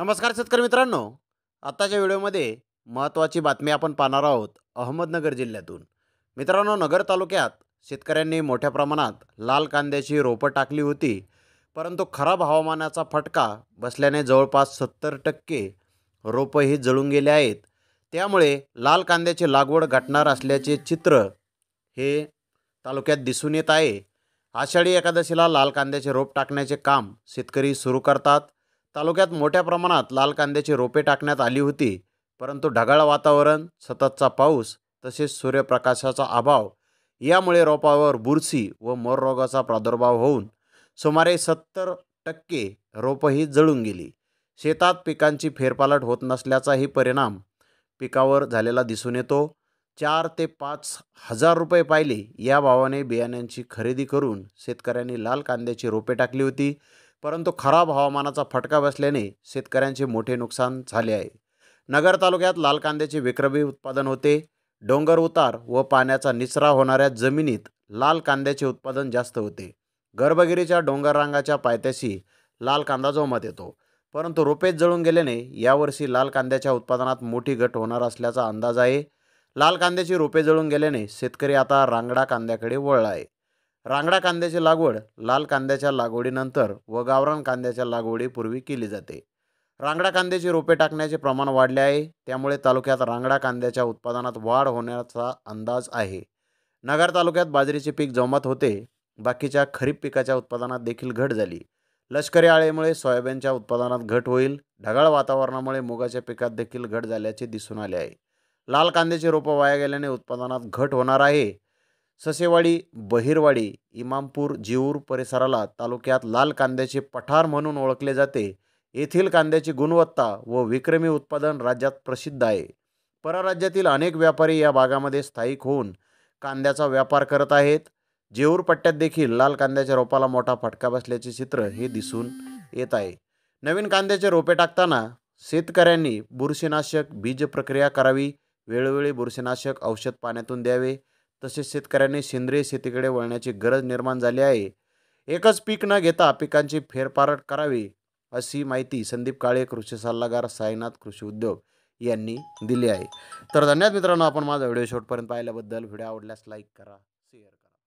नमस्कार शेतकरी मित्रांनो आत्ताच्या व्हिडिओमध्ये महत्त्वाची बातमी आपण पाहणार आहोत अहमदनगर जिल्ह्यातून मित्रांनो नगर तालुक्यात शेतकऱ्यांनी मोठ्या प्रमाणात लाल कांद्याची रोपं टाकली होती परंतु खराब हवामानाचा फटका बसल्याने जवळपास सत्तर टक्के रोपंही जळून गेले आहेत त्यामुळे लाल कांद्याची लागवड घटणार असल्याचे चित्र हे तालुक्यात दिसून येत आहे आषाढी एकादशीला लाल कांद्याचे रोप टाकण्याचे काम शेतकरी सुरू करतात तालुक्यात मोठ्या प्रमाणात लाल कांद्याची रोपे टाकण्यात आली होती परंतु ढगाळ वातावरण सततचा पाऊस तसेच सूर्यप्रकाशाचा अभाव यामुळे रोपावर बुरशी व रोगाचा प्रादुर्भाव होऊन सुमारे सत्तर टक्के रोपंही जळून गेली शेतात पिकांची फेरपालट होत नसल्याचाही परिणाम पिकावर झालेला दिसून येतो चार ते पाच हजार रुपये पाहिले या भावाने बियाण्यांची खरेदी करून शेतकऱ्यांनी लाल कांद्याची रोपे टाकली होती परंतु खराब हवामानाचा फटका बसल्याने शेतकऱ्यांचे मोठे नुकसान झाले आहे नगर तालुक्यात लाल कांद्याचे विक्रमी उत्पादन होते डोंगर उतार व पाण्याचा निचरा होणाऱ्या जमिनीत लाल कांद्याचे उत्पादन जास्त होते गर्भगिरीच्या डोंगर रांगाच्या पायथ्याशी लाल कांदा जोमत येतो परंतु रोपेच जळून गेल्याने यावर्षी लाल कांद्याच्या उत्पादनात मोठी घट होणार असल्याचा अंदाज आहे लाल कांद्याची रोपे जळून गेल्याने शेतकरी आता रांगडा कांद्याकडे वळला आहे रांगडा कांद्याची लागवड लाल कांद्याच्या लागवडीनंतर व गावरान कांद्याच्या लागवडीपूर्वी केली जाते रांगडा कांद्याची रोपे टाकण्याचे प्रमाण वाढले आहे त्यामुळे तालुक्यात रांगडा कांद्याच्या उत्पादनात वाढ होण्याचा अंदाज आहे नगर तालुक्यात बाजरीचे पीक जमत होते बाकीच्या खरीप पिकाच्या उत्पादनात देखील घट झाली लष्करी आळेमुळे सोयाबीनच्या उत्पादनात घट होईल ढगाळ वातावरणामुळे मुगाच्या पिकात देखील घट झाल्याचे दिसून आले आहे लाल कांद्याचे रोपं वाया गेल्याने उत्पादनात घट होणार आहे ससेवाडी बहिरवाडी इमामपूर जिऊर परिसराला तालुक्यात लाल कांद्याचे पठार म्हणून ओळखले जाते येथील कांद्याची गुणवत्ता व विक्रमी उत्पादन राज्यात प्रसिद्ध आहे परराज्यातील अनेक व्यापारी या भागामध्ये स्थायिक होऊन कांद्याचा व्यापार करत आहेत जेऊर पट्ट्यात देखील लाल कांद्याच्या रोपाला मोठा फटका बसल्याचे चित्र हे दिसून येत आहे नवीन कांद्याचे रोपे टाकताना शेतकऱ्यांनी बुरशीनाशक बीज प्रक्रिया करावी वेळोवेळी बुरशीनाशक औषध पाण्यातून द्यावे तसेच शेतकऱ्यांनी सेंद्रिय शेतीकडे वळण्याची गरज निर्माण झाली आहे एकच पीक न घेता पिकांची फेरफारट करावी अशी माहिती संदीप काळे कृषी सल्लागार साईनाथ कृषी उद्योग यांनी दिली आहे तर धन्यवाद मित्रांनो आपण माझा व्हिडिओ शेवटपर्यंत पाहिल्याबद्दल व्हिडिओ आवडल्यास लाईक करा शेअर